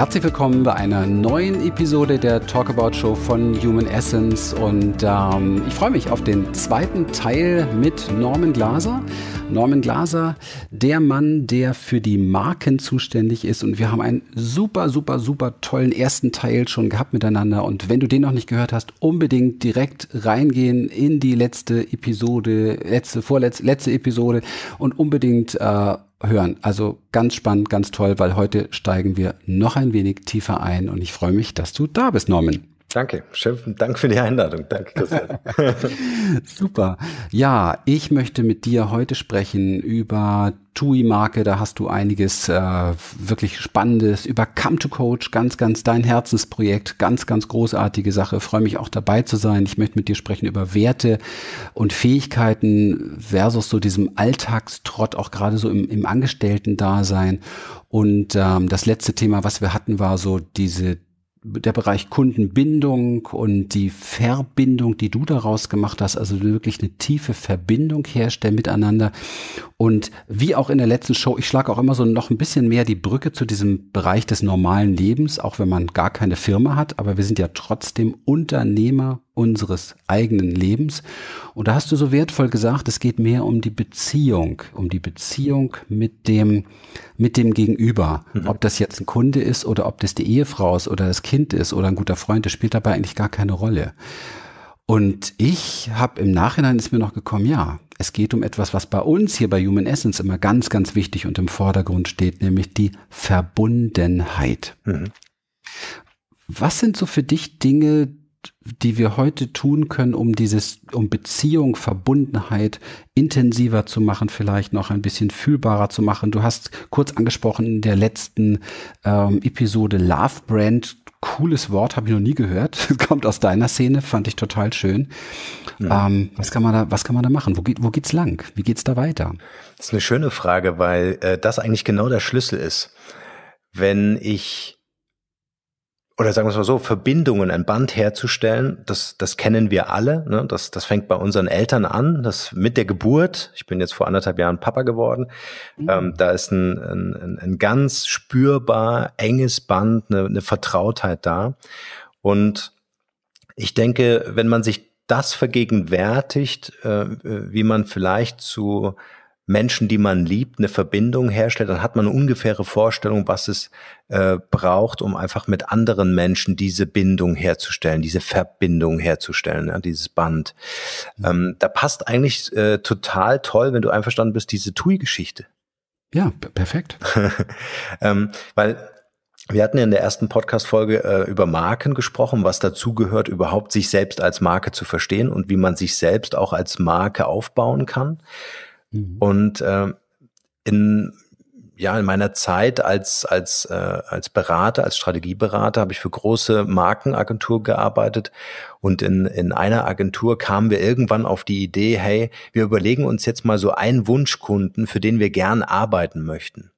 Herzlich willkommen bei einer neuen Episode der Talkabout Show von Human Essence und ähm, ich freue mich auf den zweiten Teil mit Norman Glaser. Norman Glaser, der Mann, der für die Marken zuständig ist und wir haben einen super, super, super tollen ersten Teil schon gehabt miteinander und wenn du den noch nicht gehört hast, unbedingt direkt reingehen in die letzte Episode, letzte, vorletzte, letzte Episode und unbedingt äh, hören. Also ganz spannend, ganz toll, weil heute steigen wir noch ein wenig tiefer ein und ich freue mich, dass du da bist, Norman. Danke, schönen Dank für die Einladung. Danke, Christian. Super. Ja, ich möchte mit dir heute sprechen über TUI-Marke. Da hast du einiges äh, wirklich Spannendes über Come to Coach, ganz, ganz dein Herzensprojekt, ganz, ganz großartige Sache. freue mich auch dabei zu sein. Ich möchte mit dir sprechen über Werte und Fähigkeiten versus so diesem Alltagstrott, auch gerade so im, im Angestellten-Dasein. Und ähm, das letzte Thema, was wir hatten, war so diese der Bereich Kundenbindung und die Verbindung, die du daraus gemacht hast, also wirklich eine tiefe Verbindung herstellen miteinander. Und wie auch in der letzten Show, ich schlage auch immer so noch ein bisschen mehr die Brücke zu diesem Bereich des normalen Lebens, auch wenn man gar keine Firma hat, aber wir sind ja trotzdem Unternehmer unseres eigenen Lebens. Und da hast du so wertvoll gesagt, es geht mehr um die Beziehung, um die Beziehung mit dem, mit dem Gegenüber. Mhm. Ob das jetzt ein Kunde ist oder ob das die Ehefrau ist oder das Kind ist oder ein guter Freund, das spielt dabei eigentlich gar keine Rolle. Und ich habe im Nachhinein ist mir noch gekommen, ja, es geht um etwas, was bei uns hier bei Human Essence immer ganz, ganz wichtig und im Vordergrund steht, nämlich die Verbundenheit. Mhm. Was sind so für dich Dinge, die wir heute tun können, um dieses, um Beziehung, Verbundenheit intensiver zu machen, vielleicht noch ein bisschen fühlbarer zu machen. Du hast kurz angesprochen in der letzten ähm, Episode Love Brand. Cooles Wort, habe ich noch nie gehört. Kommt aus deiner Szene, fand ich total schön. Ja. Ähm, was kann man da, was kann man da machen? Wo geht, wo geht's lang? Wie geht's da weiter? Das ist eine schöne Frage, weil äh, das eigentlich genau der Schlüssel ist. Wenn ich oder sagen wir es mal so, Verbindungen, ein Band herzustellen, das, das kennen wir alle. Ne? Das, das fängt bei unseren Eltern an, das mit der Geburt. Ich bin jetzt vor anderthalb Jahren Papa geworden. Mhm. Ähm, da ist ein, ein, ein ganz spürbar enges Band, eine, eine Vertrautheit da. Und ich denke, wenn man sich das vergegenwärtigt, äh, äh wie man vielleicht zu Menschen, die man liebt, eine Verbindung herstellt, dann hat man eine ungefähre Vorstellung, was es äh, braucht, um einfach mit anderen Menschen diese Bindung herzustellen, diese Verbindung herzustellen, ja, dieses Band. Mhm. Ähm, da passt eigentlich äh, total toll, wenn du einverstanden bist, diese TUI-Geschichte. Ja, perfekt. ähm, weil wir hatten ja in der ersten Podcast-Folge äh, über Marken gesprochen, was dazugehört, überhaupt sich selbst als Marke zu verstehen und wie man sich selbst auch als Marke aufbauen kann. Mhm. Und äh, in ja, in meiner Zeit als, als, äh, als Berater, als Strategieberater habe ich für große Markenagenturen gearbeitet. Und in, in einer Agentur kamen wir irgendwann auf die Idee, hey, wir überlegen uns jetzt mal so einen Wunschkunden, für den wir gern arbeiten möchten.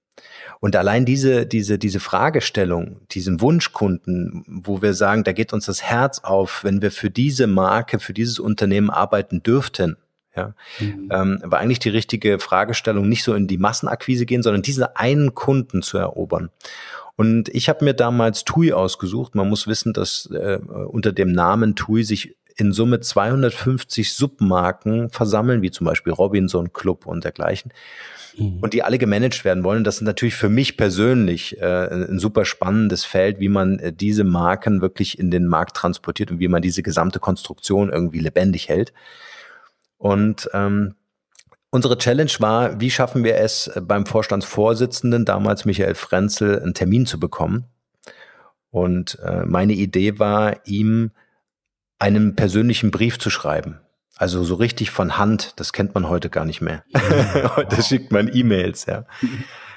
Und allein diese, diese, diese Fragestellung, diesen Wunschkunden, wo wir sagen, da geht uns das Herz auf, wenn wir für diese Marke, für dieses Unternehmen arbeiten dürften, ja? Mhm. Ähm, war eigentlich die richtige Fragestellung, nicht so in die Massenakquise gehen, sondern diese einen Kunden zu erobern. Und ich habe mir damals TUI ausgesucht. Man muss wissen, dass äh, unter dem Namen TUI sich in Summe 250 Submarken versammeln, wie zum Beispiel Robinson Club und dergleichen, mhm. und die alle gemanagt werden wollen. Das ist natürlich für mich persönlich äh, ein super spannendes Feld, wie man äh, diese Marken wirklich in den Markt transportiert und wie man diese gesamte Konstruktion irgendwie lebendig hält. Und ähm, Unsere Challenge war, wie schaffen wir es äh, beim Vorstandsvorsitzenden, damals Michael Frenzel, einen Termin zu bekommen. Und äh, meine Idee war, ihm einen persönlichen Brief zu schreiben. Also so richtig von Hand, das kennt man heute gar nicht mehr. Ja. heute wow. schickt man E-Mails, ja.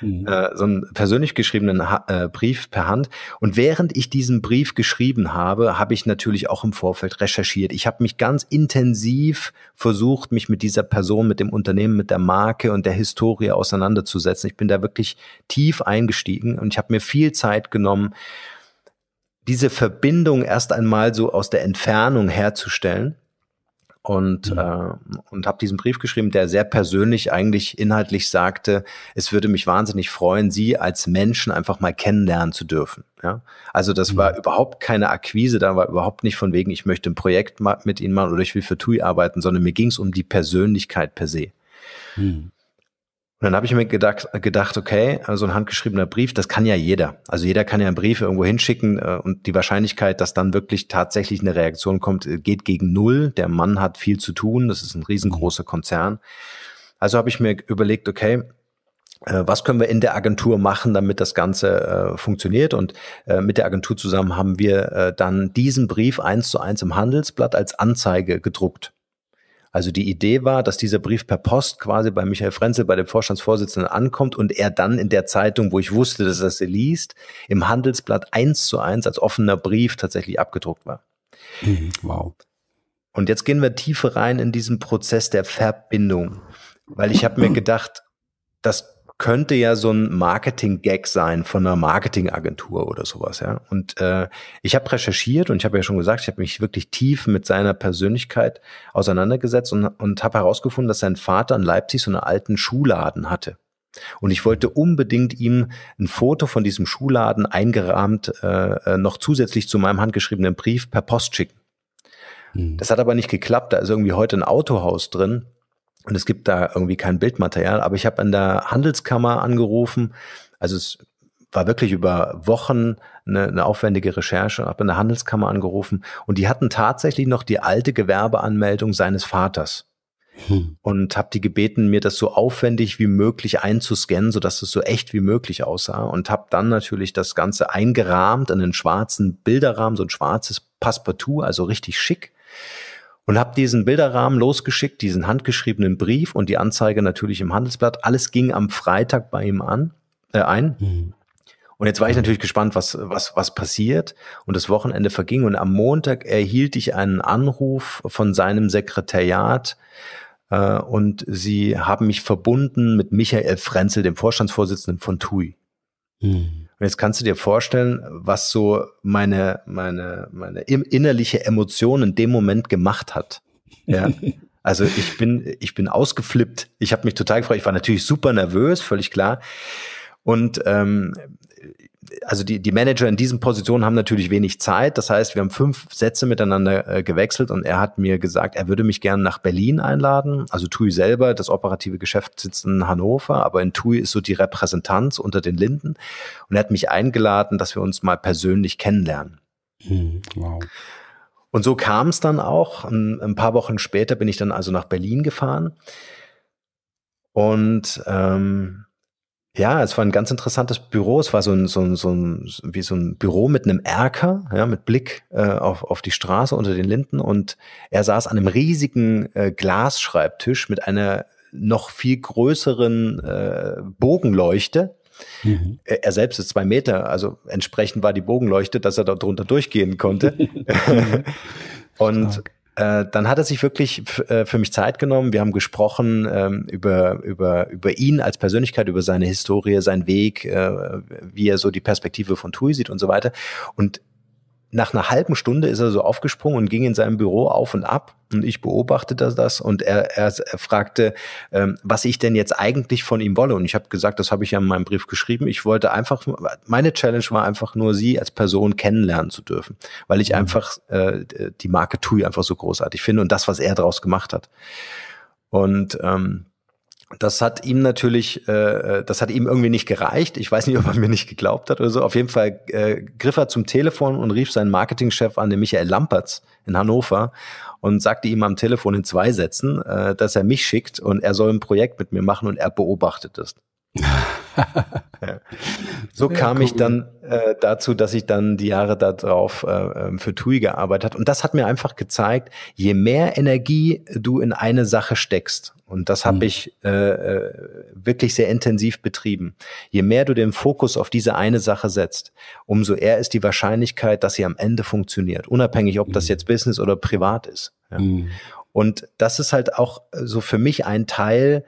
Mhm. Äh, so einen persönlich geschriebenen äh, Brief per Hand. Und während ich diesen Brief geschrieben habe, habe ich natürlich auch im Vorfeld recherchiert. Ich habe mich ganz intensiv versucht, mich mit dieser Person, mit dem Unternehmen, mit der Marke und der Historie auseinanderzusetzen. Ich bin da wirklich tief eingestiegen und ich habe mir viel Zeit genommen, diese Verbindung erst einmal so aus der Entfernung herzustellen und, mhm. äh, und habe diesen Brief geschrieben, der sehr persönlich eigentlich inhaltlich sagte, es würde mich wahnsinnig freuen, Sie als Menschen einfach mal kennenlernen zu dürfen. Ja? Also das mhm. war überhaupt keine Akquise, da war überhaupt nicht von wegen, ich möchte ein Projekt mit Ihnen machen oder ich will für TUI arbeiten, sondern mir ging es um die Persönlichkeit per se. Mhm. Und dann habe ich mir gedacht, gedacht, okay, so also ein handgeschriebener Brief, das kann ja jeder. Also jeder kann ja einen Brief irgendwo hinschicken äh, und die Wahrscheinlichkeit, dass dann wirklich tatsächlich eine Reaktion kommt, äh, geht gegen null. Der Mann hat viel zu tun, das ist ein riesengroßer mhm. Konzern. Also habe ich mir überlegt, okay, äh, was können wir in der Agentur machen, damit das Ganze äh, funktioniert? Und äh, mit der Agentur zusammen haben wir äh, dann diesen Brief eins zu eins im Handelsblatt als Anzeige gedruckt. Also die Idee war, dass dieser Brief per Post quasi bei Michael Frenzel, bei dem Vorstandsvorsitzenden ankommt und er dann in der Zeitung, wo ich wusste, dass er sie liest, im Handelsblatt eins zu eins als offener Brief tatsächlich abgedruckt war. Mhm. Wow. Und jetzt gehen wir tiefer rein in diesen Prozess der Verbindung, weil ich habe mir gedacht, dass könnte ja so ein Marketing-Gag sein von einer Marketingagentur oder sowas, ja. Und äh, ich habe recherchiert und ich habe ja schon gesagt, ich habe mich wirklich tief mit seiner Persönlichkeit auseinandergesetzt und, und habe herausgefunden, dass sein Vater in Leipzig so einen alten Schuhladen hatte. Und ich wollte unbedingt ihm ein Foto von diesem Schuhladen eingerahmt, äh, äh noch zusätzlich zu meinem handgeschriebenen Brief per Post schicken. Hm. Das hat aber nicht geklappt. Da ist irgendwie heute ein Autohaus drin. Und es gibt da irgendwie kein Bildmaterial. Aber ich habe an der Handelskammer angerufen. Also es war wirklich über Wochen eine, eine aufwendige Recherche und habe in der Handelskammer angerufen. Und die hatten tatsächlich noch die alte Gewerbeanmeldung seines Vaters. Hm. Und habe die gebeten, mir das so aufwendig wie möglich einzuscannen, sodass es so echt wie möglich aussah. Und habe dann natürlich das Ganze eingerahmt in einen schwarzen Bilderrahmen, so ein schwarzes Passepartout, also richtig schick und habe diesen Bilderrahmen losgeschickt, diesen handgeschriebenen Brief und die Anzeige natürlich im Handelsblatt. Alles ging am Freitag bei ihm an äh, ein. Mhm. Und jetzt war ich natürlich gespannt, was, was, was passiert. Und das Wochenende verging und am Montag erhielt ich einen Anruf von seinem Sekretariat. Äh, und sie haben mich verbunden mit Michael Frenzel, dem Vorstandsvorsitzenden von TUI. Mhm. Und jetzt kannst du dir vorstellen, was so meine, meine, meine innerliche Emotion in dem Moment gemacht hat. Ja. Also ich bin, ich bin ausgeflippt. Ich habe mich total gefreut. Ich war natürlich super nervös, völlig klar. Und ähm, also die, die Manager in diesen Positionen haben natürlich wenig Zeit. Das heißt, wir haben fünf Sätze miteinander äh, gewechselt und er hat mir gesagt, er würde mich gerne nach Berlin einladen. Also TUI selber, das operative Geschäft sitzt in Hannover, aber in TUI ist so die Repräsentanz unter den Linden. Und er hat mich eingeladen, dass wir uns mal persönlich kennenlernen. Mhm, wow. Und so kam es dann auch. Ein, ein paar Wochen später bin ich dann also nach Berlin gefahren. Und ähm, ja, es war ein ganz interessantes Büro. Es war so ein, so ein, so ein wie so ein Büro mit einem Erker, ja, mit Blick äh, auf, auf die Straße unter den Linden. Und er saß an einem riesigen äh, Glasschreibtisch mit einer noch viel größeren äh, Bogenleuchte. Mhm. Er selbst ist zwei Meter, also entsprechend war die Bogenleuchte, dass er da drunter durchgehen konnte. und Stark. Äh, dann hat er sich wirklich äh, für mich Zeit genommen. Wir haben gesprochen ähm, über, über, über ihn als Persönlichkeit, über seine Historie, seinen Weg, äh, wie er so die Perspektive von TUI sieht und so weiter. Und nach einer halben Stunde ist er so aufgesprungen und ging in seinem Büro auf und ab. Und ich beobachtete das und er, er, er fragte, ähm, was ich denn jetzt eigentlich von ihm wolle. Und ich habe gesagt, das habe ich ja in meinem Brief geschrieben. Ich wollte einfach, meine Challenge war einfach nur, sie als Person kennenlernen zu dürfen, weil ich mhm. einfach äh, die Marke Tui einfach so großartig finde und das, was er daraus gemacht hat. Und ähm, das hat ihm natürlich, äh, äh, das hat ihm irgendwie nicht gereicht. Ich weiß nicht, ob er mir nicht geglaubt hat oder so. Auf jeden Fall äh, griff er zum Telefon und rief seinen Marketingchef an, den Michael Lampertz in Hannover, und sagte ihm am Telefon in zwei Sätzen, äh, dass er mich schickt und er soll ein Projekt mit mir machen und er beobachtet es. So ja, kam cool. ich dann äh, dazu, dass ich dann die Jahre darauf äh, ähm, für TUI gearbeitet habe. Und das hat mir einfach gezeigt, je mehr Energie du in eine Sache steckst, und das habe mhm. ich äh, äh, wirklich sehr intensiv betrieben, je mehr du den Fokus auf diese eine Sache setzt, umso eher ist die Wahrscheinlichkeit, dass sie am Ende funktioniert, unabhängig, ob mhm. das hm. jetzt Business oder privat ist. Ja. Mhm. Und das ist halt auch so für mich ein Teil,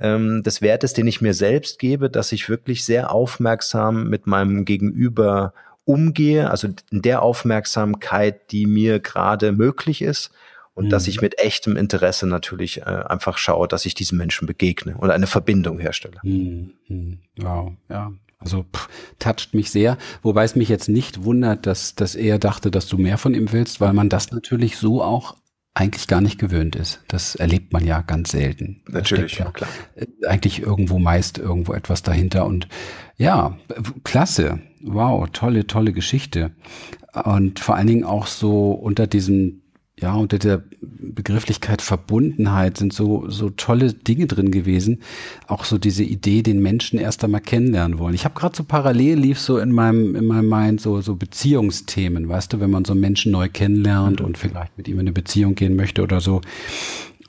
ähm, des Wertes, den ich mir selbst gebe, dass ich wirklich sehr aufmerksam mit meinem Gegenüber umgehe, also in der Aufmerksamkeit, die mir gerade möglich ist und mhm. dass ich mit echtem Interesse natürlich äh, einfach schaue, dass ich diesen Menschen begegne und eine Verbindung herstelle. Mhm. mhm. Wow, ja. Also pff, toucht mich sehr, wobei es mich jetzt nicht wundert, dass, dass er dachte, dass du mehr von ihm willst, weil man das natürlich so auch eigentlich gar nicht gewöhnt ist. Das erlebt man ja ganz selten. Natürlich, ja, klar. Äh, eigentlich irgendwo meist irgendwo etwas dahinter. Und ja, klasse. Wow, tolle, tolle Geschichte. Und vor allen Dingen auch so unter diesem ja, unter der Begrifflichkeit Verbundenheit sind so, so tolle Dinge drin gewesen. Auch so diese Idee, den Menschen erst einmal kennenlernen wollen. Ich habe gerade so parallel lief so in meinem, in meinem Mind so, so Beziehungsthemen, weißt du, wenn man so einen Menschen neu kennenlernt mhm. und vielleicht mit ihm in eine Beziehung gehen möchte oder so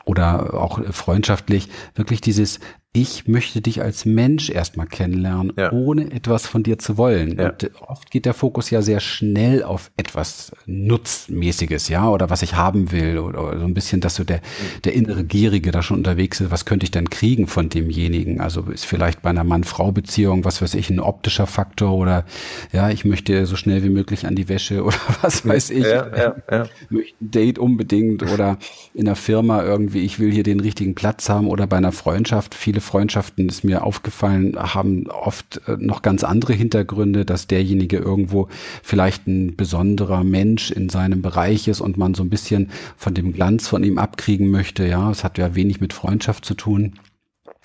oder auch freundschaftlich, wirklich dieses ich möchte dich als Mensch erstmal kennenlernen, ja. ohne etwas von dir zu wollen. Ja. Und äh, oft geht der Fokus ja sehr schnell auf etwas Nutzmäßiges, ja, oder was ich haben will, oder so ein bisschen, dass so der, der innere Gierige da schon unterwegs ist, was könnte ich denn kriegen von demjenigen? Also ist vielleicht bei einer Mann-Frau-Beziehung, was weiß ich, ein optischer Faktor oder ja, ich möchte so schnell wie möglich an die Wäsche oder was weiß ich. Ja, möchte ein Date unbedingt oder in der Firma irgendwie, ich will hier den richtigen Platz haben oder bei einer Freundschaft viele viele Freundschaften ist mir aufgefallen, haben oft äh, noch ganz andere Hintergründe, dass derjenige irgendwo vielleicht ein besonderer Mensch in seinem Bereich ist und man so ein bisschen von dem Glanz von ihm abkriegen möchte. Ja, es hat ja wenig mit Freundschaft zu tun.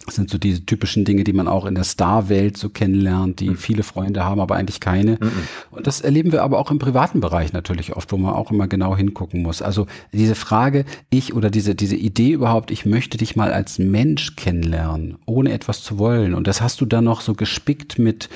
Das sind so diese typischen Dinge, die man auch in der Star-Welt so kennenlernt, die mhm. viele Freunde haben, aber eigentlich keine. Mhm. Und das erleben wir aber auch im privaten Bereich natürlich oft, wo man auch immer genau hingucken muss. Also diese Frage, ich oder diese, diese Idee überhaupt, ich möchte dich mal als Mensch kennenlernen, ohne etwas zu wollen. Und das hast du dann noch so gespickt mit,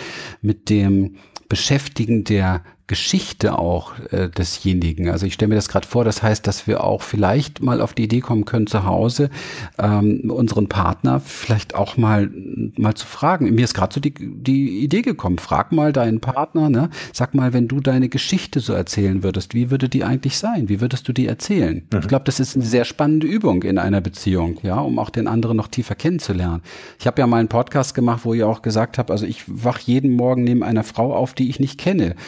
mit dem Beschäftigen der Geschichte auch äh, desjenigen. Also ich stelle mir das gerade vor, das heißt, dass wir auch vielleicht mal auf die Idee kommen können, zu Hause ähm, unseren Partner vielleicht auch mal, mal zu fragen. Mir ist gerade so die, die Idee gekommen, frag mal deinen Partner, ne? sag mal, wenn du deine Geschichte so erzählen würdest, wie würde die eigentlich sein? Wie würdest du die erzählen? Mhm. Ich glaube, das ist eine sehr spannende Übung in einer Beziehung, ja, um auch den anderen noch tiefer kennenzulernen. Ich habe ja mal einen Podcast gemacht, wo ich auch gesagt habt, also ich wach jeden Morgen neben einer Frau auf, die ich nicht kenne.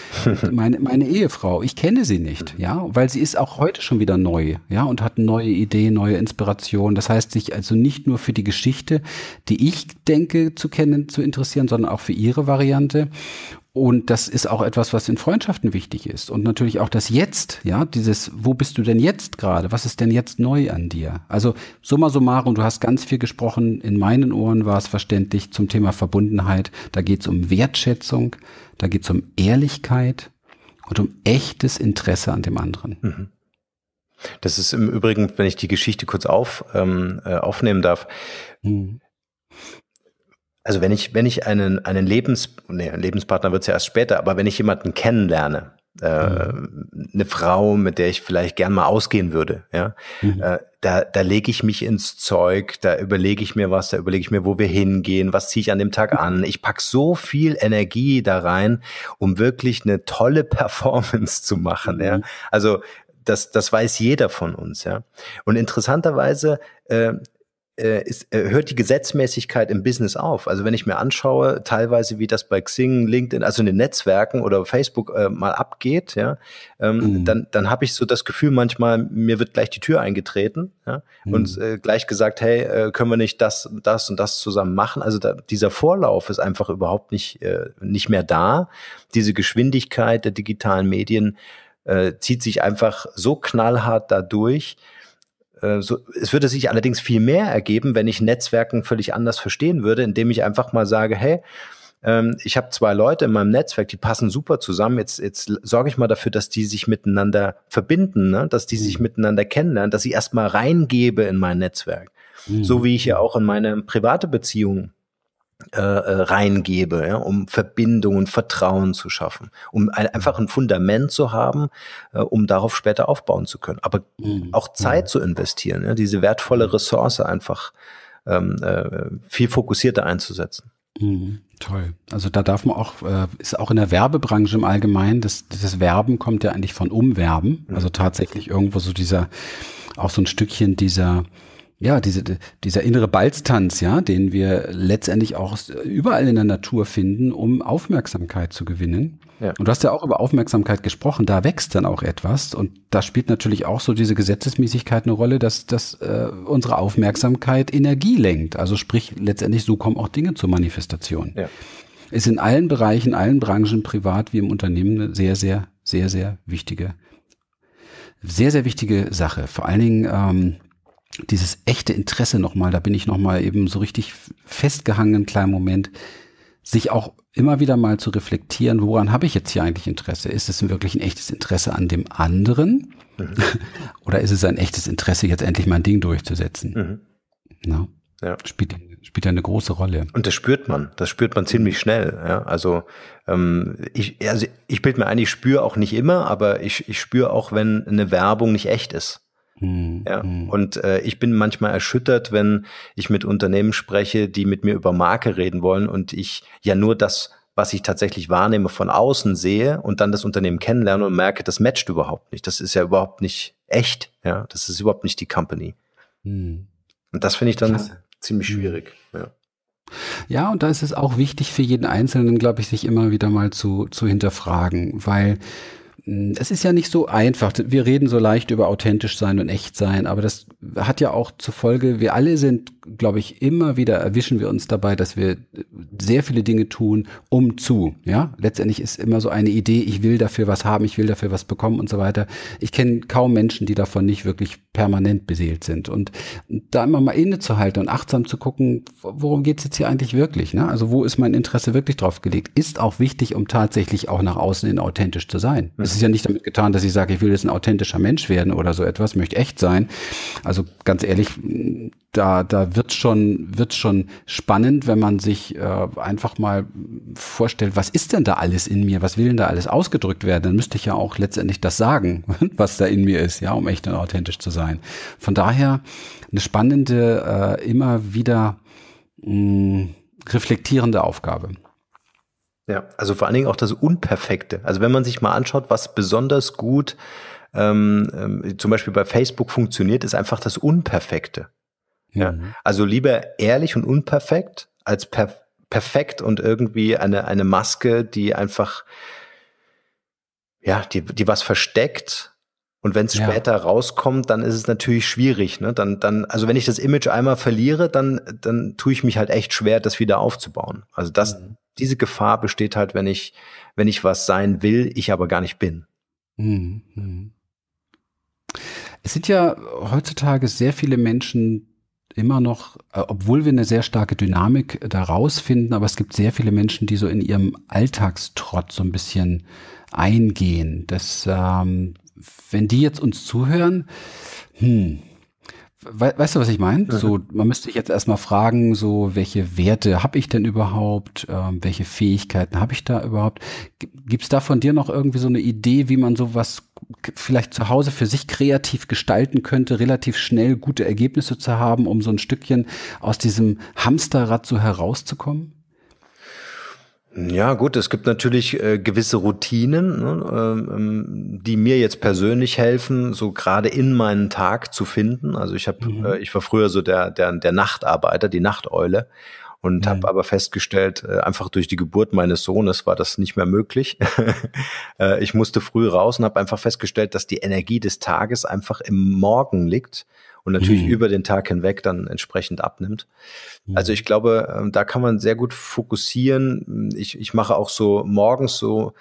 meine, meine Ehefrau, ich kenne sie nicht, mhm. ja, weil sie ist auch heute schon wieder neu, ja, und hat neue Ideen, neue Inspirationen. Das heißt, sich also nicht nur für die Geschichte, die ich denke zu kennen, zu interessieren, sondern auch für ihre Variante. Und das ist auch etwas, was in Freundschaften wichtig ist. Und natürlich auch das Jetzt, ja, dieses, wo bist du denn jetzt gerade? Was ist denn jetzt neu an dir? Also summa summarum, du hast ganz viel gesprochen, in meinen Ohren war es verständlich zum Thema Verbundenheit. Da geht es um Wertschätzung, da geht es um Ehrlichkeit, und um echtes Interesse an dem anderen. Mhm. Das ist im Übrigen, wenn ich die Geschichte kurz auf, ähm, äh, aufnehmen darf. Mhm. Also wenn ich, wenn ich einen, einen Lebens, nee, einen Lebenspartner wird es ja erst später, aber wenn ich jemanden kennenlerne, äh, mhm. eine Frau, mit der ich vielleicht gern mal ausgehen würde. Ja, mhm. äh, da da lege ich mich ins Zeug, da überlege ich mir was, da überlege ich mir, wo wir hingehen, was ziehe ich an dem Tag mhm. an. Ich pack so viel Energie da rein, um wirklich eine tolle Performance zu machen. Mhm. Ja, also das das weiß jeder von uns. Ja, und interessanterweise äh, äh, ist, äh, hört die Gesetzmäßigkeit im Business auf. Also wenn ich mir anschaue, teilweise wie das bei Xing, LinkedIn, also in den Netzwerken oder Facebook äh, mal abgeht, ja, ähm, mhm. dann, dann habe ich so das Gefühl manchmal, mir wird gleich die Tür eingetreten ja, mhm. und äh, gleich gesagt, hey, äh, können wir nicht das, das und das zusammen machen? Also da, dieser Vorlauf ist einfach überhaupt nicht, äh, nicht mehr da. Diese Geschwindigkeit der digitalen Medien zieht sich einfach so knallhart dadurch, äh, so, es würde sich allerdings viel mehr ergeben, wenn ich Netzwerken völlig anders verstehen würde, indem ich einfach mal sage, hey, ähm, ich habe zwei Leute in meinem Netzwerk, die passen super zusammen. Jetzt, jetzt sorge ich mal dafür, dass die sich miteinander verbinden, ne? dass die sich mhm. miteinander kennenlernen, dass ich erstmal reingebe in mein Netzwerk. Mhm. So wie ich ja auch in meine private Beziehung äh, äh, reingebe, ja, um Verbindungen, Vertrauen zu schaffen, um ein, mhm. einfach ein Fundament zu haben, äh, um darauf später aufbauen zu können. Aber mhm. auch Zeit mhm. zu investieren, ja, diese wertvolle mhm. Ressource einfach ähm, äh, viel fokussierter einzusetzen. Mhm. Toll. Also da darf man auch, äh, ist auch in der Werbebranche im Allgemeinen, das, das Werben kommt ja eigentlich von Umwerben. Also mhm. tatsächlich irgendwo so dieser, auch so ein Stückchen dieser ja, diese, dieser innere Balztanz, ja, den wir letztendlich auch überall in der Natur finden, um Aufmerksamkeit zu gewinnen. Ja. Und du hast ja auch über Aufmerksamkeit gesprochen, da wächst dann auch etwas. Und da spielt natürlich auch so diese Gesetzesmäßigkeit eine Rolle, dass, dass äh, unsere Aufmerksamkeit Energie lenkt. Also sprich, letztendlich so kommen auch Dinge zur Manifestation. Ja. Ist in allen Bereichen, allen Branchen, privat wie im Unternehmen, eine sehr, sehr, sehr, sehr wichtige, sehr, sehr wichtige Sache. Vor allen Dingen, ähm, dieses echte Interesse nochmal, da bin ich nochmal eben so richtig festgehangen, einen kleinen Moment, sich auch immer wieder mal zu reflektieren, woran habe ich jetzt hier eigentlich Interesse? Ist es wirklich ein echtes Interesse an dem anderen? Mhm. Oder ist es ein echtes Interesse, jetzt endlich mein Ding durchzusetzen? Mhm. Ja. Ja. Spielt, spielt eine große Rolle. Und das spürt man, das spürt man ziemlich schnell. Ja? Also, ähm, ich, also ich bild mir ein, ich spüre auch nicht immer, aber ich, ich spüre auch, wenn eine Werbung nicht echt ist. Mhm. Ja. Hm. Und äh, ich bin manchmal erschüttert, wenn ich mit Unternehmen spreche, die mit mir über Marke reden wollen und ich ja nur das was ich tatsächlich wahrnehme, von außen sehe und dann das Unternehmen kennenlerne und merke, das matcht überhaupt nicht. Das ist ja überhaupt nicht echt. Ja, das ist überhaupt nicht die Company. Hm. Und das finde ich dann Klasse. ziemlich hm. schwierig. Ja. Ja, und da ist es auch wichtig für jeden Einzelnen, glaube ich, sich immer wieder mal zu, zu hinterfragen, weil es hm, ist ja nicht so einfach. Wir reden so leicht über authentisch sein und echt sein, aber das hat ja auch zur Folge, wir alle sind glaube ich, immer wieder erwischen wir uns dabei, dass wir sehr viele Dinge tun, um zu. Ja, letztendlich ist immer so eine Idee, ich will dafür was haben, ich will dafür was bekommen und so weiter. Ich kenne kaum Menschen, die davon nicht wirklich permanent beseelt sind. Und da immer mal innezuhalten und achtsam zu gucken, worum geht's jetzt hier eigentlich wirklich? Ne? Also wo ist mein Interesse wirklich drauf gelegt? Ist auch wichtig, um tatsächlich auch nach außen hin authentisch zu sein. Mhm. Es ist ja nicht damit getan, dass ich sage, ich will jetzt ein authentischer Mensch werden oder so etwas, möchte echt sein. Also ganz ehrlich, da, da wird schon, wird schon spannend, wenn man sich äh, einfach mal vorstellt, was ist denn da alles in mir? Was will denn da alles ausgedrückt werden? Dann müsste ich ja auch letztendlich das sagen, was da in mir ist, ja, um echt und authentisch zu sein. Von daher eine spannende, äh, immer wieder mh, mm, reflektierende Aufgabe. Ja, also vor allen Dingen auch das Unperfekte. Also wenn man sich mal anschaut, was besonders gut ähm, ähm zum Beispiel bei Facebook funktioniert, ist einfach das Unperfekte. Ja. Mhm. Also lieber ehrlich und unperfekt als per perfekt und irgendwie eine, eine Maske, die einfach, ja, die, die was versteckt. Und wenn es ja. später rauskommt, dann ist es natürlich schwierig. Ne? Dann, dann, also wenn ich das Image einmal verliere, dann, dann tue ich mich halt echt schwer, das wieder aufzubauen. Also das, mhm. diese Gefahr besteht halt, wenn ich, wenn ich was sein will, ich aber gar nicht bin. Mhm. mhm. Es sind ja heutzutage sehr viele Menschen, immer noch, äh, obwohl wir eine sehr starke Dynamik daraus finden, aber es gibt sehr viele Menschen, die so in ihrem Alltagstrott so ein bisschen eingehen. Das, ähm, wenn die jetzt uns zuhören, hm, we weißt du, was ich meine? Mhm. So, man müsste sich jetzt erstmal fragen, so, welche Werte habe ich denn überhaupt? Ähm, welche Fähigkeiten habe ich da überhaupt? Gibt es da von dir noch irgendwie so eine Idee, wie man sowas vielleicht zu Hause für sich kreativ gestalten könnte, relativ schnell gute Ergebnisse zu haben, um so ein Stückchen aus diesem Hamsterrad so herauszukommen? Ja, gut, es gibt natürlich äh, gewisse Routinen, ne, ähm, die mir jetzt persönlich helfen, so gerade in meinen Tag zu finden. Also ich habe, mhm. äh, ich war früher so der, der, der Nachtarbeiter, die Nachteule und habe mhm. aber festgestellt, äh, einfach durch die Geburt meines Sohnes war das nicht mehr möglich. Äh, ich musste früh raus und habe einfach festgestellt, dass die Energie des Tages einfach im Morgen liegt und natürlich mhm. über den Tag hinweg dann entsprechend abnimmt. Mhm. Also ich glaube, ähm, da kann man sehr gut fokussieren. Ich, ich mache auch so morgens so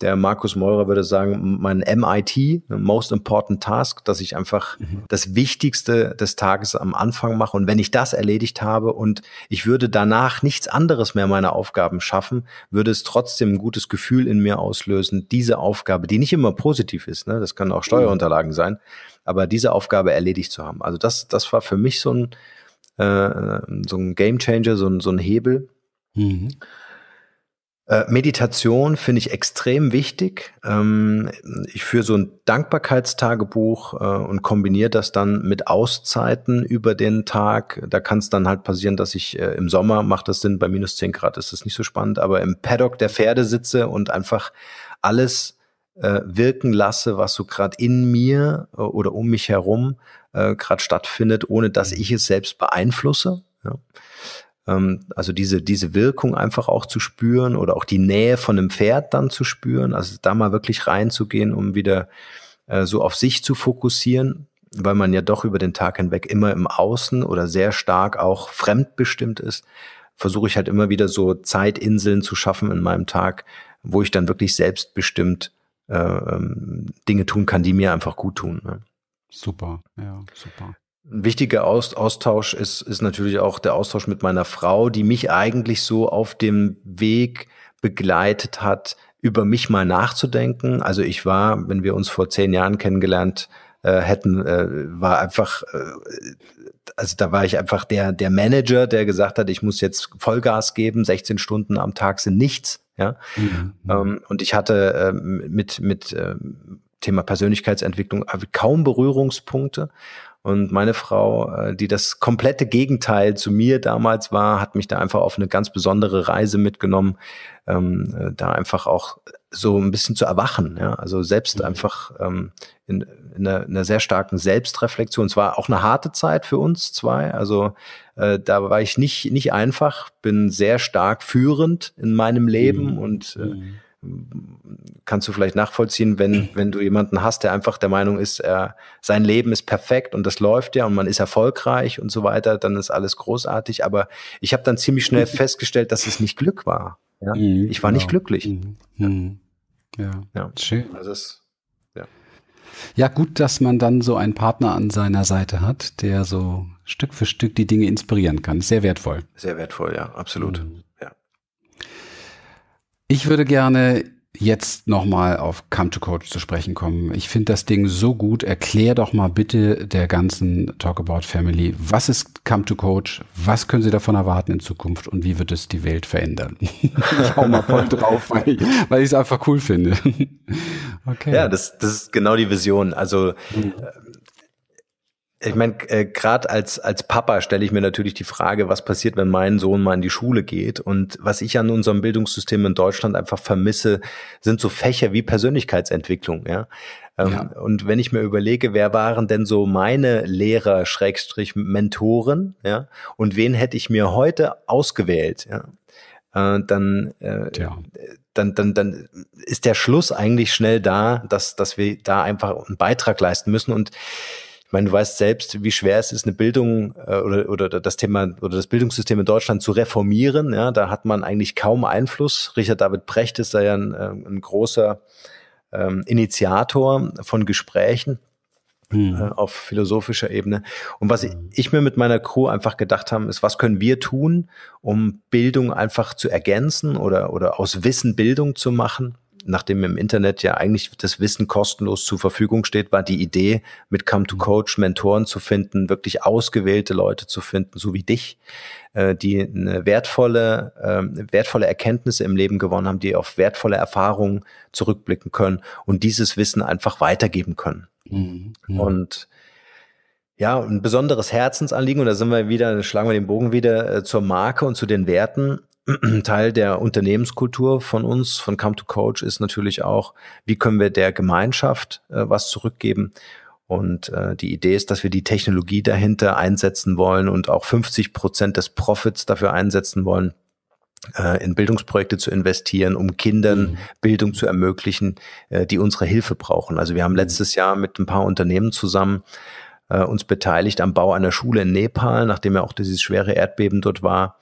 der Markus Meurer würde sagen, mein MIT, ne, Most Important Task, dass ich einfach mhm. das Wichtigste des Tages am Anfang mache. Und wenn ich das erledigt habe und ich würde danach nichts anderes mehr meine Aufgaben schaffen, würde es trotzdem ein gutes Gefühl in mir auslösen, diese Aufgabe, die nicht immer positiv ist, ne, das können auch mhm. Steuerunterlagen sein, aber diese Aufgabe erledigt zu haben. Also das, das war für mich so ein, äh, so ein Game Changer, so ein, so ein Hebel. Mhm. Äh, Meditation finde ich extrem wichtig. Ähm, ich führe so ein Dankbarkeitstagebuch äh, und kombiniere das dann mit Auszeiten über den Tag. Da kann es dann halt passieren, dass ich äh, im Sommer, macht das Sinn, bei minus zehn Grad ist das nicht so spannend, aber im Paddock der Pferde sitze und einfach alles wirken lasse, was so gerade in mir oder um mich herum gerade stattfindet, ohne dass mhm. ich es selbst beeinflusse. Ja. Ähm, also diese, diese Wirkung einfach auch zu spüren oder auch die Nähe von einem Pferd dann zu spüren, also da mal wirklich reinzugehen, um wieder äh, so auf sich zu fokussieren, weil man ja doch über den Tag hinweg immer im Außen oder sehr stark auch fremdbestimmt ist, versuche ich halt immer wieder so Zeitinseln zu schaffen in meinem Tag, wo ich dann wirklich selbstbestimmt äh, ähm, Dinge tun kann, die mir einfach gut tun. Ne? Super, ja, super. Ein wichtiger Austausch ist, ist natürlich auch der Austausch mit meiner Frau, die mich eigentlich so auf dem Weg begleitet hat, über mich mal nachzudenken. Also ich war, wenn wir uns vor zehn Jahren kennengelernt äh, hätten, äh, war einfach, äh, also da war ich einfach der, der Manager, der gesagt hat, ich muss jetzt Vollgas geben, 16 Stunden am Tag sind nichts. Ja? Mhm. Ähm, und ich hatte äh, mit, mit äh, Thema Persönlichkeitsentwicklung äh, kaum Berührungspunkte. Und meine Frau, äh, die das komplette Gegenteil zu mir damals war, hat mich da einfach auf eine ganz besondere Reise mitgenommen, ähm, äh, da einfach auch so ein bisschen zu erwachen. Ja? Also selbst mhm. einfach ähm, in, in, einer, in, einer, sehr starken Selbstreflexion. Es war auch eine harte Zeit für uns zwei. Also äh, da war ich nicht, nicht einfach, bin sehr stark führend in meinem Leben mhm. und äh, mhm kannst du vielleicht nachvollziehen, wenn, wenn du jemanden hast, der einfach der Meinung ist, er, sein Leben ist perfekt und das läuft ja und man ist erfolgreich und so weiter, dann ist alles großartig. Aber ich habe dann ziemlich schnell festgestellt, dass es nicht Glück war. Ja? Mhm, ich war genau. nicht glücklich. Mhm. Mhm. Ja. ja. schön. Also es, ja. ja, gut, dass man dann so einen Partner an seiner Seite hat, der so Stück für Stück die Dinge inspirieren kann. Sehr wertvoll. Sehr wertvoll, ja, absolut. Mhm. Ich würde gerne jetzt nochmal auf Come to Coach zu sprechen kommen. Ich finde das Ding so gut. Erklär doch mal bitte der ganzen Talk About Family, was ist Come to Coach? Was können Sie davon erwarten in Zukunft und wie wird es die Welt verändern? ich hau mal voll drauf, weil ich, es einfach cool finde. Okay. Ja, das, das ist genau die Vision. Also mhm. Ich meine, äh, gerade als, als Papa stelle ich mir natürlich die Frage, was passiert, wenn mein Sohn mal in die Schule geht. Und was ich an unserem Bildungssystem in Deutschland einfach vermisse, sind so Fächer wie Persönlichkeitsentwicklung. Ja? Ähm, ja. Und wenn ich mir überlege, wer waren denn so meine Lehrer, Schrägstrich, Mentoren, ja, und wen hätte ich mir heute ausgewählt, ja, äh, dann, äh, ja. dann, dann, dann ist der Schluss eigentlich schnell da, dass, dass wir da einfach einen Beitrag leisten müssen. Und ich meine, du weißt selbst, wie schwer es ist, eine Bildung äh, oder, oder das Thema oder das Bildungssystem in Deutschland zu reformieren. Ja, da hat man eigentlich kaum Einfluss. Richard David Brecht ist da ja ein, äh, ein großer ähm, Initiator von Gesprächen. Mhm. auf philosophischer Ebene. Und was ich, hm. ich mir mit meiner Crew einfach gedacht haben, ist, was können wir tun, um Bildung einfach zu ergänzen oder, oder aus Wissen Bildung zu machen? nachdem im Internet ja eigentlich das Wissen kostenlos zur Verfügung steht, war die Idee, mit Come to mhm. Coach Mentoren zu finden, wirklich ausgewählte Leute zu finden, so wie dich, äh, die eine wertvolle, äh, wertvolle Erkenntnisse im Leben gewonnen haben, die auf wertvolle Erfahrungen zurückblicken können und dieses Wissen einfach weitergeben können. Mhm. Und ja, ein besonderes Herzensanliegen, und da sind wir wieder, schlagen wir den Bogen wieder äh, zur Marke und zu den Werten Teil der Unternehmenskultur von uns, von Come to Coach, ist natürlich auch, wie können wir der Gemeinschaft äh, was zurückgeben. Und äh, die Idee ist, dass wir die Technologie dahinter einsetzen wollen und auch 50 Prozent des Profits dafür einsetzen wollen, äh, in Bildungsprojekte zu investieren, um Kindern mhm. Bildung zu ermöglichen, äh, die unsere Hilfe brauchen. Also wir haben mhm. letztes Jahr mit ein paar Unternehmen zusammen äh, uns beteiligt am Bau einer Schule in Nepal, nachdem ja auch dieses schwere Erdbeben dort war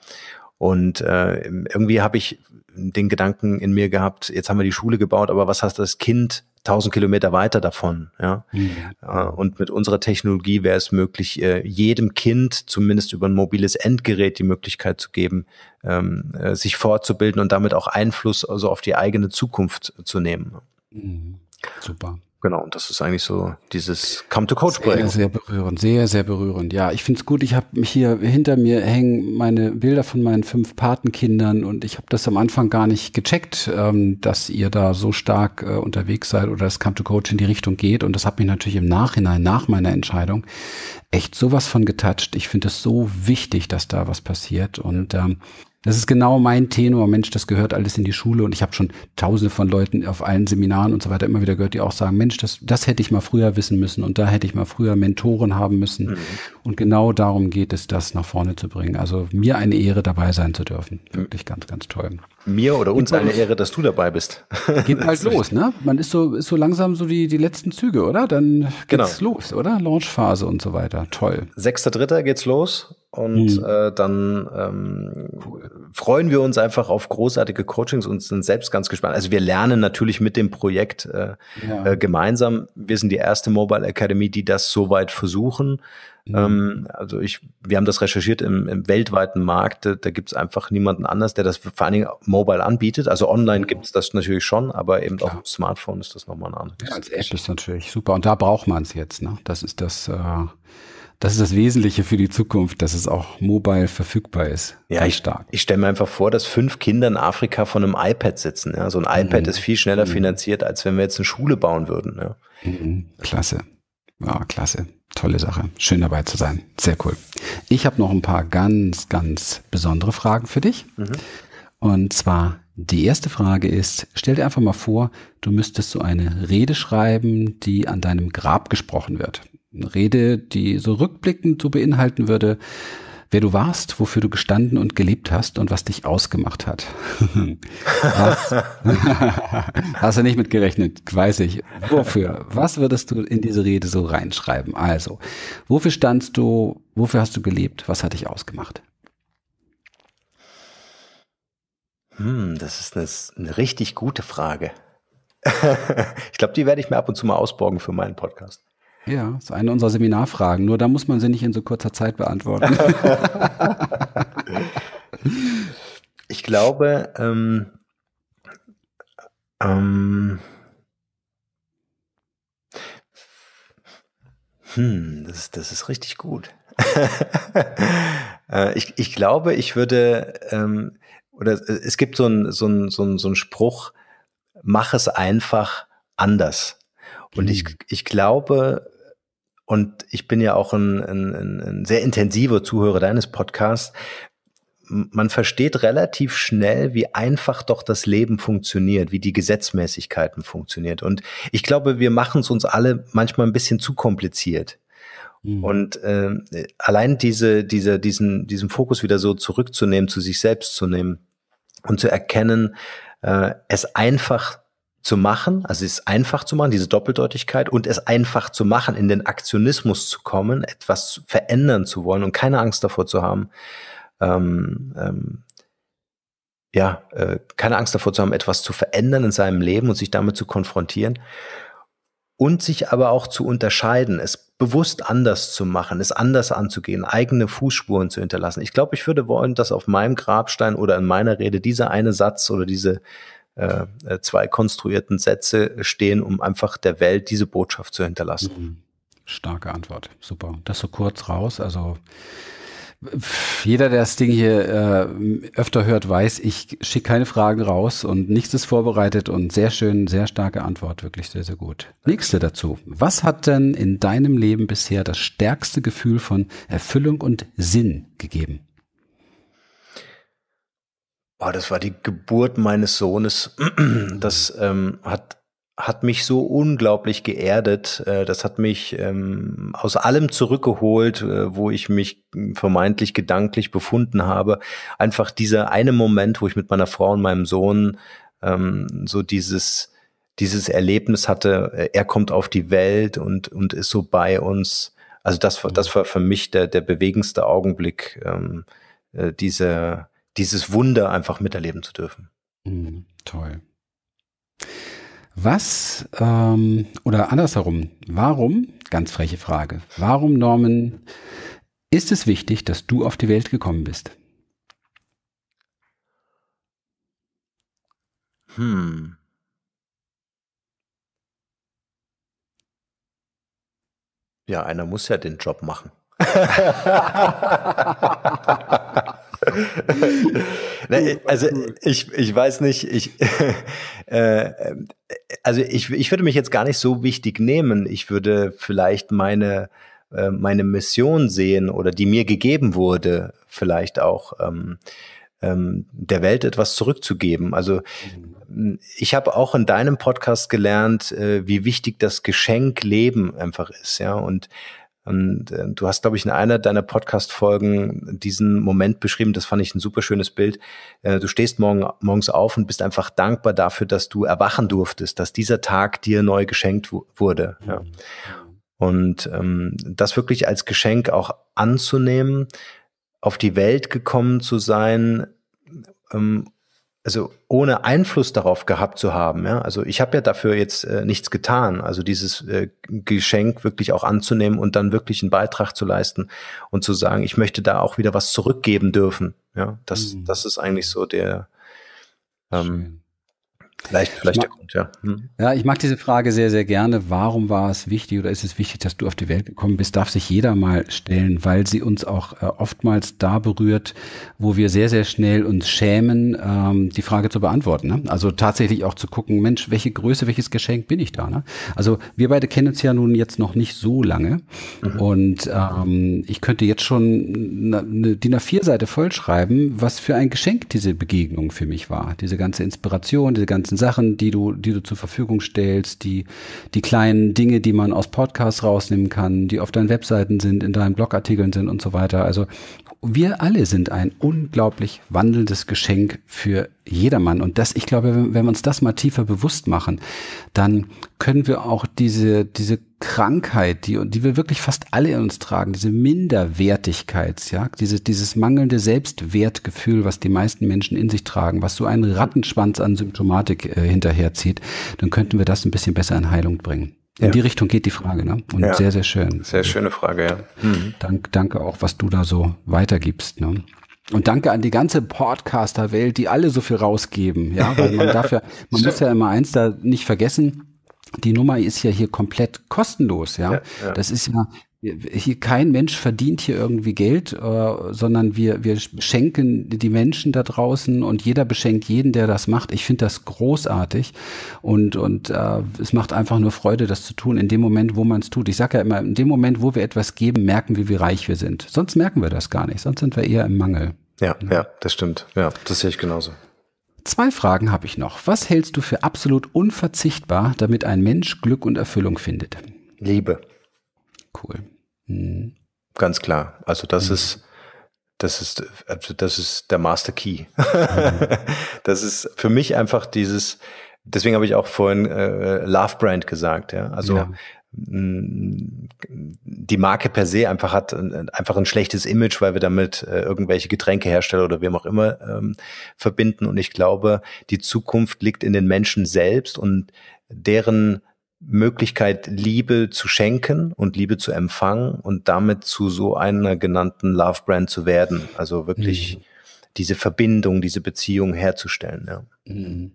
und äh, irgendwie habe ich den Gedanken in mir gehabt, jetzt haben wir die Schule gebaut, aber was hat das Kind tausend Kilometer weiter davon? Ja? ja. Äh, und mit unserer Technologie wäre es möglich, äh, jedem Kind zumindest über ein mobiles Endgerät die Möglichkeit zu geben, ähm, äh, sich fortzubilden und damit auch Einfluss also auf die eigene Zukunft zu nehmen. Mhm. Super. Genau, und das ist eigentlich so dieses Come-to-Coach-Projekt. Sehr, sehr berührend, sehr, sehr berührend. Ja, ich finde es gut. Ich habe mich hier hinter mir hängen meine Bilder von meinen fünf Patenkindern und ich habe das am Anfang gar nicht gecheckt, ähm, dass ihr da so stark äh, unterwegs seid oder das Come-to-Coach in die Richtung geht. Und das hat mich natürlich im Nachhinein, nach meiner Entscheidung, echt sowas von getatscht. Ich finde es so wichtig, dass da was passiert. Und ähm, das ist genau mein Tenor. Mensch, das gehört alles in die Schule. Und ich habe schon tausende von Leuten auf allen Seminaren und so weiter immer wieder gehört, die auch sagen, Mensch, das, das hätte ich mal früher wissen müssen und da hätte ich mal früher Mentoren haben müssen. Mhm. Und genau darum geht es, das nach vorne zu bringen. Also mir eine Ehre, dabei sein zu dürfen. Wirklich ganz, ganz toll mir oder uns eine Ehre, dass du dabei bist. Geht halt los, ne? Man ist so, ist so langsam so die, die letzten Züge, oder? Dann genau. geht's genau. los, oder? Launchphase und so weiter. Toll. Sechster, dritter geht's los und mhm. äh, dann ähm, cool. freuen wir uns einfach auf großartige Coachings und sind selbst ganz gespannt. Also wir lernen natürlich mit dem Projekt äh, ja. äh, gemeinsam. Wir sind die erste Mobile Academy, die das soweit versuchen. Mhm. Ähm, also ich, wir haben das recherchiert im, im weltweiten Markt, da, gibt es einfach niemanden anders, der das vor allen Dingen mobile anbietet. Also online gibt es das natürlich schon, aber eben Klar. auf dem Smartphone ist das nochmal ein anderes. Ja, als App ist natürlich super und da braucht man es jetzt. Ne? Das ist das. Äh das ist das Wesentliche für die Zukunft, dass es auch mobile verfügbar ist. Ja, ich, stark. ich stelle mir einfach vor, dass fünf Kinder in Afrika von einem iPad sitzen. Ja? So ein mhm. iPad mhm. ist viel schneller mhm. finanziert, als wenn wir jetzt eine Schule bauen würden. Ja? Mhm. Klasse. Ja, klasse. Tolle Sache. Schön dabei zu sein. Sehr cool. Ich habe noch ein paar ganz, ganz besondere Fragen für dich. Mhm. Und zwar die erste Frage ist, stell dir einfach mal vor, du müsstest so eine Rede schreiben, die an deinem Grab gesprochen wird. Eine Rede, die so rückblickend so beinhalten würde, wer du warst, wofür du gestanden und gelebt hast und was dich ausgemacht hat. was, hast du nicht mitgerechnet, weiß ich. Wofür? Was würdest du in diese Rede so reinschreiben? Also, wofür standst du, wofür hast du gelebt, was hat dich ausgemacht? Hm, das ist eine, eine richtig gute Frage. ich glaube, die werde ich mir ab und zu mal ausborgen für meinen Podcast. Ja, das ist eine unserer Seminarfragen. Nur da muss man sie nicht in so kurzer Zeit beantworten. ich glaube, ähm, ähm, hm, das, ist, das ist richtig gut. Äh, ich, ich glaube, ich würde, ähm, oder es gibt so einen so ein, so ein, so ein Spruch, mach es einfach anders. Und ich, ich glaube, und ich bin ja auch ein, ein, ein sehr intensiver Zuhörer deines Podcasts, man versteht relativ schnell, wie einfach doch das Leben funktioniert, wie die Gesetzmäßigkeiten funktioniert. Und ich glaube, wir machen es uns alle manchmal ein bisschen zu kompliziert. Mhm. Und äh, allein diese, diese, diesen, diesen Fokus wieder so zurückzunehmen, zu sich selbst zu nehmen und zu erkennen, äh, es einfach zu machen, also es einfach zu machen, diese Doppeldeutigkeit und es einfach zu machen, in den Aktionismus zu kommen, etwas verändern zu wollen und keine Angst davor zu haben, ähm, ähm, ja, äh, keine Angst davor zu haben, etwas zu verändern in seinem Leben und sich damit zu konfrontieren und sich aber auch zu unterscheiden, es bewusst anders zu machen, es anders anzugehen, eigene Fußspuren zu hinterlassen. Ich glaube, ich würde wollen, dass auf meinem Grabstein oder in meiner Rede dieser eine Satz oder diese äh, äh, zwei konstruierten Sätze stehen, um einfach der Welt diese Botschaft zu hinterlassen. Mhm. Starke Antwort. Super. Das so kurz raus. Also jeder, der das Ding hier äh, öfter hört, weiß, ich schicke keine Fragen raus und nichts ist vorbereitet und sehr schön, sehr starke Antwort, wirklich sehr, sehr gut. Nächste dazu. Was hat denn in deinem Leben bisher das stärkste Gefühl von Erfüllung und Sinn gegeben? oh, das war die Geburt meines Sohnes. Mhm. Das ähm, hat hat mich so unglaublich geerdet. Äh, das hat mich ähm, aus allem zurückgeholt, äh, wo ich mich vermeintlich gedanklich befunden habe. Einfach dieser eine Moment, wo ich mit meiner Frau und meinem Sohn ähm, so dieses dieses Erlebnis hatte. Äh, er kommt auf die Welt und und ist so bei uns. Also das war das mhm. war für mich der der bewegendste Augenblick. Ähm, äh, diese dieses Wunder einfach miterleben zu dürfen. Mhm, toll. Was ähm, oder andersherum, warum, ganz freche Frage, warum, Norman, ist es wichtig, dass du auf die Welt gekommen bist? Hm. Ja, einer muss ja den Job machen. Äh, also ich, ich weiß nicht, ich, äh, also ich, ich würde mich jetzt gar nicht so wichtig nehmen. Ich würde vielleicht meine, äh, meine Mission sehen oder die mir gegeben wurde, vielleicht auch ähm, ähm, der Welt etwas zurückzugeben. Also mhm. ich habe auch in deinem Podcast gelernt, äh, wie wichtig das Geschenk Leben einfach ist, ja. Und und äh, du hast, glaube ich, in einer deiner Podcast-Folgen diesen Moment beschrieben. Das fand ich ein super schönes Bild. Äh, du stehst morgen, morgens auf und bist einfach dankbar dafür, dass du erwachen durftest, dass dieser Tag dir neu geschenkt wurde. Ja. Und ähm, das wirklich als Geschenk auch anzunehmen, auf die Welt gekommen zu sein, ähm, also ohne Einfluss darauf gehabt zu haben, ja, also ich habe ja dafür jetzt äh, nichts getan, also dieses äh, Geschenk wirklich auch anzunehmen und dann wirklich einen Beitrag zu leisten und zu sagen, ich möchte da auch wieder was zurückgeben dürfen, ja, das, mhm. das ist eigentlich so der, ähm, Vielleicht, vielleicht der Grund, ja. Hm. Ja, ich mag diese Frage sehr, sehr gerne. Warum war es wichtig oder ist es wichtig, dass du auf die Welt gekommen bist? Darf sich jeder mal stellen, weil sie uns auch äh, oftmals da berührt, wo wir sehr, sehr schnell uns schämen, ähm, die Frage zu beantworten. Ne? Also tatsächlich auch zu gucken, Mensch, welche Größe, welches Geschenk bin ich da? Ne? Also wir beide kennen uns ja nun jetzt noch nicht so lange mhm. und ähm, ich könnte jetzt schon eine DIN A4-Seite vollschreiben, was für ein Geschenk diese Begegnung für mich war. Diese ganze Inspiration, diese ganze ganzen Sachen, die du, die du zur Verfügung stellst, die, die kleinen Dinge, die man aus Podcasts rausnehmen kann, die auf deinen Webseiten sind, in deinen Blogartikeln sind und so weiter. Also wir alle sind ein unglaublich wandelndes Geschenk für jedermann. Und das, ich glaube, wenn, wenn wir uns das mal tiefer bewusst machen, dann können wir auch diese, diese Krankheit, die, die wir wirklich fast alle in uns tragen, diese Minderwertigkeit, ja, dieses, dieses mangelnde Selbstwertgefühl, was die meisten Menschen in sich tragen, was so einen Rattenschwanz an Symptomatik äh, hinterherzieht, dann könnten wir das ein bisschen besser in Heilung bringen. In ja. die Richtung geht die Frage, ne? Und ja. sehr, sehr schön. Sehr schöne Frage, ja. Mhm. Dank, danke auch, was du da so weitergibst, ne? Und danke an die ganze Podcaster-Welt, die alle so viel rausgeben, ja, weil man dafür, man muss ja immer eins da nicht vergessen die Nummer ist ja hier komplett kostenlos, ja. ja, ja. Das ist ja hier kein Mensch verdient hier irgendwie Geld, äh, sondern wir wir schenken die Menschen da draußen und jeder beschenkt jeden, der das macht. Ich finde das großartig und und äh, es macht einfach nur Freude, das zu tun. In dem Moment, wo man es tut. Ich sage ja immer, in dem Moment, wo wir etwas geben, merken wir, wie reich wir sind. Sonst merken wir das gar nicht. Sonst sind wir eher im Mangel. Ja, ja, das stimmt. Ja, das sehe ich genauso. Zwei Fragen habe ich noch. Was hältst du für absolut unverzichtbar, damit ein Mensch Glück und Erfüllung findet? Liebe. Cool. Mhm. Ganz klar. Also das mhm. ist das ist also das ist der Master Key. Mhm. das ist für mich einfach dieses deswegen habe ich auch vorhin äh, Love Brand gesagt, ja. Also ja. Hm, die Marke per se einfach hat äh, einfach ein schlechtes Image, weil wir damit äh, irgendwelche Getränkehersteller oder wem auch immer ähm, verbinden. Und ich glaube, die Zukunft liegt in den Menschen selbst und deren Möglichkeit, Liebe zu schenken und Liebe zu empfangen und damit zu so einer genannten Love Brand zu werden. Also wirklich mhm. diese Verbindung, diese Beziehung herzustellen. Ja. Mhm.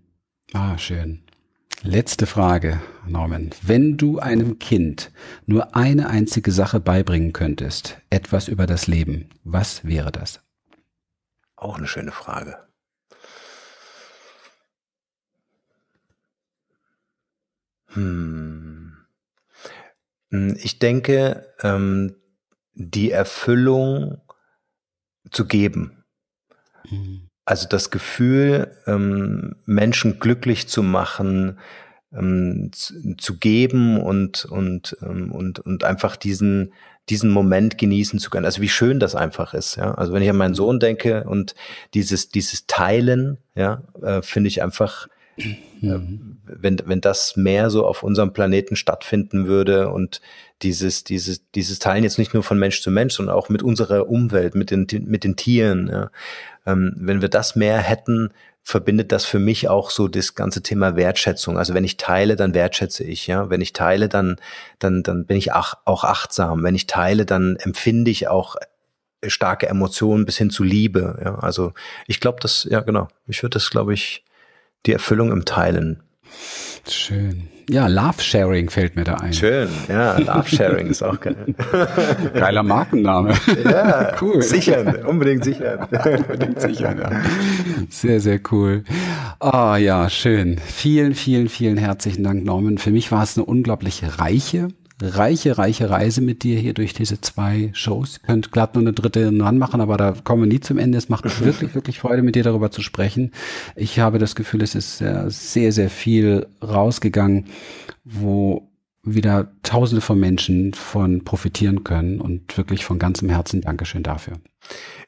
Ah, schön. Letzte Frage, Norman. Wenn du einem Kind nur eine einzige Sache beibringen könntest, etwas über das Leben, was wäre das? Auch eine schöne Frage. Hm. Ich denke, ähm, die Erfüllung zu geben. Mhm. Also das Gefühl, ähm, Menschen glücklich zu machen, ähm, zu, zu, geben und, und, ähm, und, und einfach diesen, diesen Moment genießen zu können. Also wie schön das einfach ist. Ja? Also wenn ich an meinen mhm. Sohn denke und dieses, dieses Teilen, ja, äh, finde ich einfach Mhm. Wenn, wenn das mehr so auf unserem Planeten stattfinden würde und dieses, dieses, dieses Teilen jetzt nicht nur von Mensch zu Mensch, sondern auch mit unserer Umwelt, mit den, mit den Tieren, ja. ähm, wenn wir das mehr hätten, verbindet das für mich auch so das ganze Thema Wertschätzung. Also wenn ich teile, dann wertschätze ich, ja. Wenn ich teile, dann, dann, dann bin ich ach, auch achtsam. Wenn ich teile, dann empfinde ich auch starke Emotionen bis hin zu Liebe. Ja. Also ich glaube, das, ja genau. Ich würde das, glaube ich, die Erfüllung im Teilen. Schön. Ja, Love Sharing fällt mir da ein. Schön, ja, Love Sharing ist auch geil. Geiler Markenname. Ja, cool. Sichern, unbedingt sichern. unbedingt sichern, ja. Sehr, sehr cool. Ah, oh, ja, schön. Vielen, vielen, vielen herzlichen Dank, Norman. Für mich war es eine unglaublich reiche reiche, reiche Reise mit dir hier durch diese zwei Shows. Ihr könnt glatt nur eine dritte dran machen, aber da kommen wir nie zum Ende. Es macht wirklich, wirklich Freude, mit dir darüber zu sprechen. Ich habe das Gefühl, es ist sehr, sehr viel rausgegangen, wo wieder Tausende von Menschen von profitieren können und wirklich von ganzem Herzen Dankeschön dafür.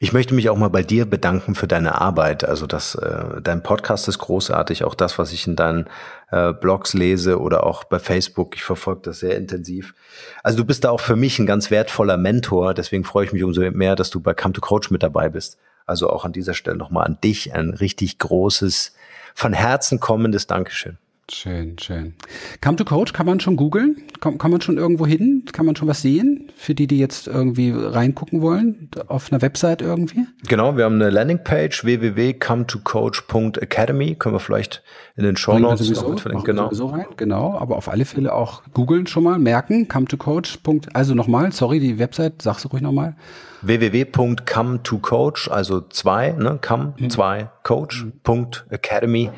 Ich möchte mich auch mal bei dir bedanken für deine Arbeit. Also das, äh, dein Podcast ist großartig, auch das, was ich in deinen äh, Blogs lese oder auch bei Facebook. Ich verfolge das sehr intensiv. Also du bist da auch für mich ein ganz wertvoller Mentor. Deswegen freue ich mich umso mehr, dass du bei Come to Coach mit dabei bist. Also auch an dieser Stelle nochmal an dich ein richtig großes, von Herzen kommendes Dankeschön. Schön, schön. Come to Coach kann man schon googeln? Kann, kann man schon irgendwo hin? Kann man schon was sehen? Für die, die jetzt irgendwie reingucken wollen? Auf einer Website irgendwie? Genau, wir haben eine Landingpage www.cometocoach.academy. Können wir vielleicht in den Show Notes sowieso, mitfinden. Genau. Sowieso rein, genau. Aber auf alle Fälle auch googeln schon mal, merken, come to coach. Also nochmal, sorry, die Website, sag's ruhig nochmal. www.come to coach, also zwei, ne, come, mhm. zwei, coach.academy. Mhm.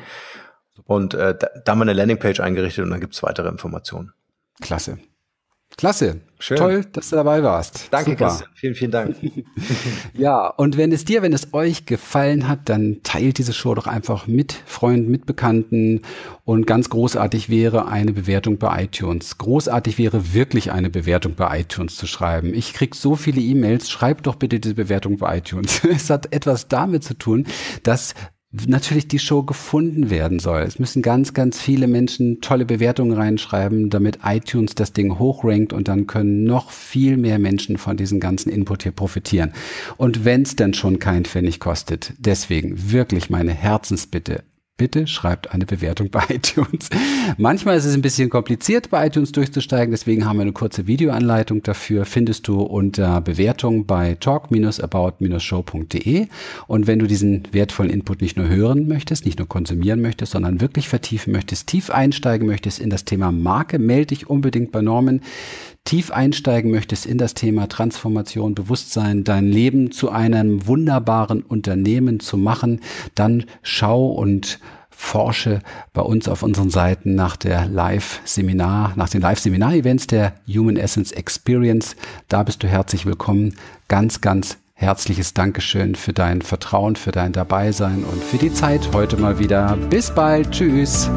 Und äh, da, da haben wir eine Landingpage eingerichtet und dann gibt's weitere Informationen. Klasse. Klasse. Schön. Toll, dass du dabei warst. Danke, Super. Christian. Vielen, vielen Dank. ja, und wenn es dir, wenn es euch gefallen hat, dann teilt diese Show doch einfach mit Freunden, mit Bekannten. Und ganz großartig wäre eine Bewertung bei iTunes. Großartig wäre wirklich eine Bewertung bei iTunes zu schreiben. Ich krieg so viele E-Mails. Schreib doch bitte diese Bewertung bei iTunes. es hat etwas damit zu tun, dass natürlich die Show gefunden werden soll. Es müssen ganz, ganz viele Menschen tolle Bewertungen reinschreiben, damit iTunes das Ding hochrankt und dann können noch viel mehr Menschen von diesem ganzen Input hier profitieren. Und wenn es denn schon kein Pfennig kostet, deswegen wirklich meine Herzensbitte, bitte schreibt eine Bewertung bei iTunes. Manchmal ist es ein bisschen kompliziert, bei iTunes durchzusteigen, deswegen haben wir eine kurze Videoanleitung dafür. Findest du unter Bewertung bei talk-about-show.de. Und wenn du diesen wertvollen Input nicht nur hören möchtest, nicht nur konsumieren möchtest, sondern wirklich vertiefen möchtest, tief einsteigen möchtest in das Thema Marke, melde dich unbedingt bei Norman tief einsteigen möchtest in das Thema Transformation, Bewusstsein, dein Leben zu einem wunderbaren Unternehmen zu machen, dann schau und forsche bei uns auf unseren Seiten nach der Live-Seminar, nach den Live-Seminar-Events der Human Essence Experience. Da bist du herzlich willkommen. Ganz, ganz herzliches Dankeschön für dein Vertrauen, für dein Dabeisein und für die Zeit heute mal wieder. Bis bald. Tschüss.